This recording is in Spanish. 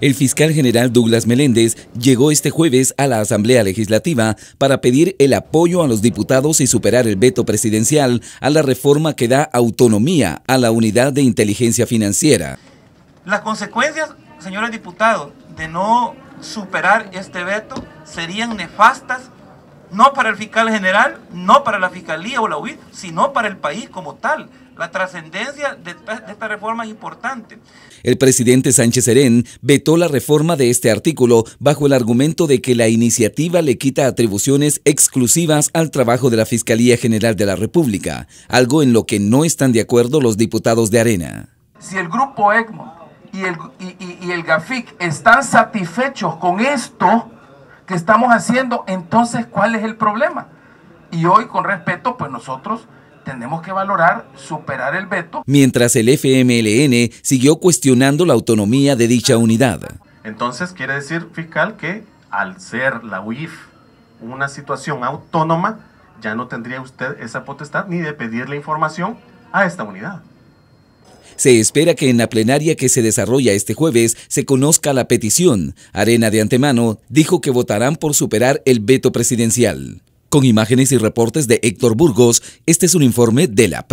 El fiscal general Douglas Meléndez llegó este jueves a la Asamblea Legislativa para pedir el apoyo a los diputados y superar el veto presidencial a la reforma que da autonomía a la unidad de inteligencia financiera. Las consecuencias, señores diputados, de no superar este veto serían nefastas, no para el fiscal general, no para la fiscalía o la UIT, sino para el país como tal. La trascendencia de, esta reforma es importante. El presidente Sánchez Serén vetó la reforma de este artículo bajo el argumento de que la iniciativa le quita atribuciones exclusivas al trabajo de la Fiscalía General de la República, algo en lo que no están de acuerdo los diputados de Arena. Si el grupo ECMO y el, y el GAFIC están satisfechos con esto que estamos haciendo, entonces ¿cuál es el problema? Y hoy, con respeto, pues nosotros tenemos que valorar superar el veto. Mientras el FMLN siguió cuestionando la autonomía de dicha unidad. Entonces quiere decir, fiscal, que al ser la UIF una situación autónoma, ya no tendría usted esa potestad ni de pedirle información a esta unidad. Se espera que en la plenaria que se desarrolla este jueves se conozca la petición. Arena de antemano dijo que votarán por superar el veto presidencial. Con imágenes y reportes de Héctor Burgos, este es un informe de la